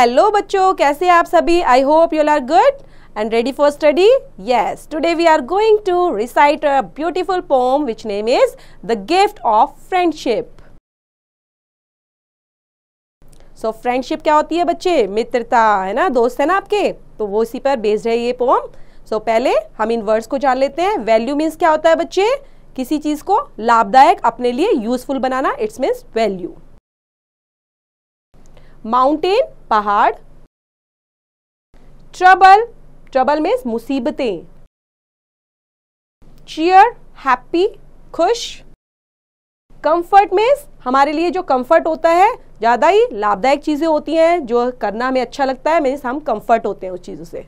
Hello बच्चों कैसे आप सभी I hope you are good and ready for study yes today we are going to recite a beautiful poem which name is the gift of friendship so friendship क्या होती है बच्चे मित्रता है ना दोस्त है ना आपके तो वो इसी पर बेस्ड है ये पोम सो so, पहले हम इन वर्ड्स को जान लेते हैं वैल्यू मीन्स क्या होता है बच्चे किसी चीज़ को लाभदायक अपने लिए यूजफुल बनाना इट्स मीन्स वैल्यू माउंटेन पहाड़ ट्रबल ट्रबल मीन्स मुसीबतें चीयर हैप्पी खुश कंफर्ट मीन्स हमारे लिए जो कंफर्ट होता है ज़्यादा ही लाभदायक चीज़ें होती हैं जो करना हमें अच्छा लगता है मीन्स हम कंफर्ट होते हैं उस चीज़ों से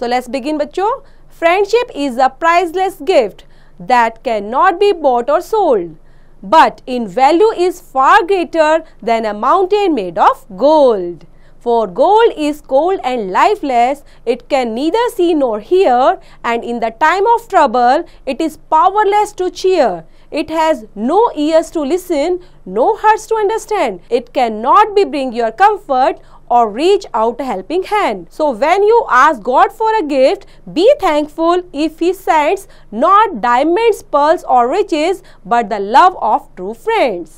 सो लेट्स बिगिन बच्चों friendship is a priceless gift that can not be bought or sold but in value is far greater than a mountain made of gold. For gold is cold and lifeless, it can neither see nor hear, and in the time of trouble, it is powerless to cheer. It has no ears to listen, no hearts to understand. It cannot be bring your comfort or reach out a helping hand. So when you ask God for a gift, be thankful if He sends not diamonds, pearls or riches, but the love of true friends.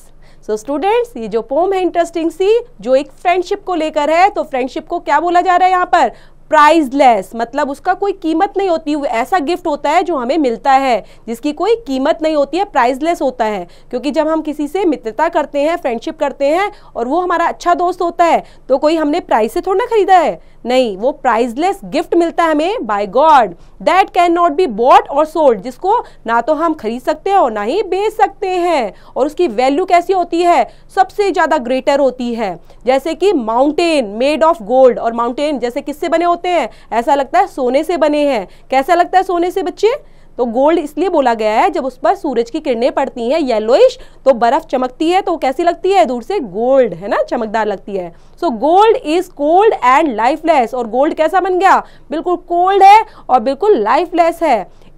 So so students ये जो pome है interesting सी जो एक friendship को लेकर है तो friendship को क्या बोला जा रहा है यहाँ पर प्राइजलेस मतलब उसका कोई कीमत नहीं होती ऐसा गिफ्ट होता है जो हमें मिलता है जिसकी कोई कीमत नहीं होती है प्राइजलेस होता है क्योंकि जब हम किसी से मित्रता करते हैं फ्रेंडशिप करते हैं और वो हमारा अच्छा दोस्त होता है तो कोई हमने प्राइस से थोड़ा ना खरीदा है नहीं वो प्राइजलेस गिफ्ट मिलता है हमें by God that can not be bought or sold जिसको ना तो हम खरीद सकते हैं और ना ही बेच सकते हैं और उसकी वैल्यू कैसी होती है सबसे ज़्यादा ग्रेटर होती है जैसे कि माउंटेन मेड ऑफ गोल्ड और माउंटेन जैसे किससे बने होते होते हैं ऐसा लगता है सोने से बने हैं कैसा लगता है सोने से बच्चे तो गोल्ड इसलिए बोला गया है जब उस पर सूरज की किरणें पड़ती हैं येलोइश तो बर्फ चमकती है तो कैसी लगती है दूर से गोल्ड है ना चमकदार लगती है so gold is cold and lifeless और गोल्ड कैसा बन गया बिल्कुल कोल्ड है और बिल्कुल लाइफलेस है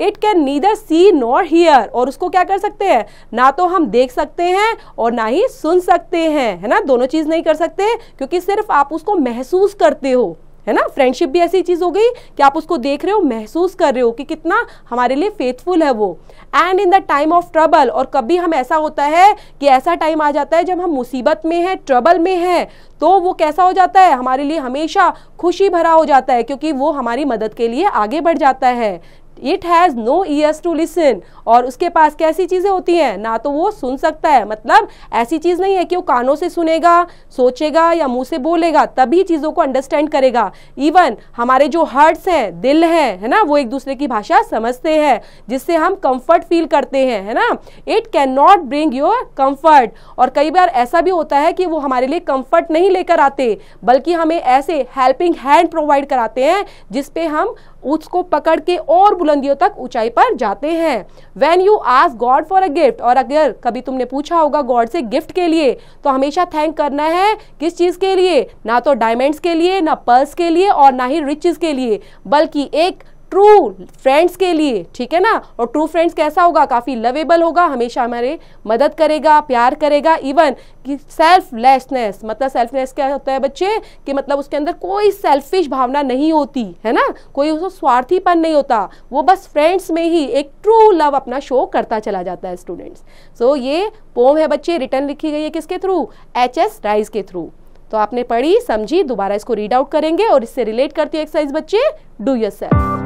it can neither see nor hear और उसको क्या कर सकते हैं ना तो हम देख सकते हैं और ना ही सुन सकते हैं है ना दोनों चीज नहीं कर सकते क्योंकि सिर्फ आप उसको महसूस करते हो है ना फ्रेंडशिप भी ऐसी चीज हो गई कि आप उसको देख रहे हो महसूस कर रहे हो कि कितना हमारे लिए फेथफुल है वो and in the time of trouble और कभी हम ऐसा होता है कि ऐसा टाइम आ जाता है जब हम मुसीबत में हैं ट्रबल में हैं तो वो कैसा हो जाता है हमारे लिए हमेशा खुशी भरा हो जाता है क्योंकि वो हमारी मदद के लिए आगे बढ़ जाता है it has no ears to listen और उसके पास कैसी चीज़ें होती हैं ना तो वो सुन सकता है मतलब ऐसी चीज़ नहीं है कि वो कानों से सुनेगा सोचेगा या मुंह से बोलेगा तभी चीज़ों को अंडरस्टैंड करेगा इवन हमारे जो हर्ट्स हैं दिल हैं है ना वो एक दूसरे की भाषा समझते हैं जिससे हम कंफर्ट फील करते हैं है ना it can not bring your comfort और कई बार ऐसा भी होता है कि वो हमारे लिए कंफर्ट नहीं लेकर आते बल्कि हमें ऐसे हेल्पिंग हैंड प्रोवाइड कराते हैं जिसपे हम उसको पकड़ के और बुलंदियों तक ऊंचाई पर जाते हैं when you ask God for a gift और अगर कभी तुमने पूछा होगा गॉड से गिफ्ट के लिए तो हमेशा थैंक करना है किस चीज़ के लिए ना तो डायमंड्स के लिए ना पर्स के लिए और ना ही रिचेज के लिए बल्कि एक ट्रू फ्रेंड्स के लिए ठीक है ना और ट्रू फ्रेंड्स कैसा होगा काफ़ी लवेबल होगा हमेशा हमारे मदद करेगा प्यार करेगा इवन कि सेल्फलेसनेस मतलब सेल्फलेस क्या होता है बच्चे कि मतलब उसके अंदर कोई सेल्फिश भावना नहीं होती है ना कोई उसको स्वार्थीपन नहीं होता वो बस फ्रेंड्स में ही एक ट्रू लव अपना शो करता चला जाता है स्टूडेंट्स सो so, ये पोम है बच्चे रिटर्न लिखी गई है किसके थ्रू एच एस राइज के थ्रू तो आपने पढ़ी समझी दोबारा इसको रीड आउट करेंगे और इससे रिलेट करती है एक्सरसाइज बच्चे डू योर सेल्फ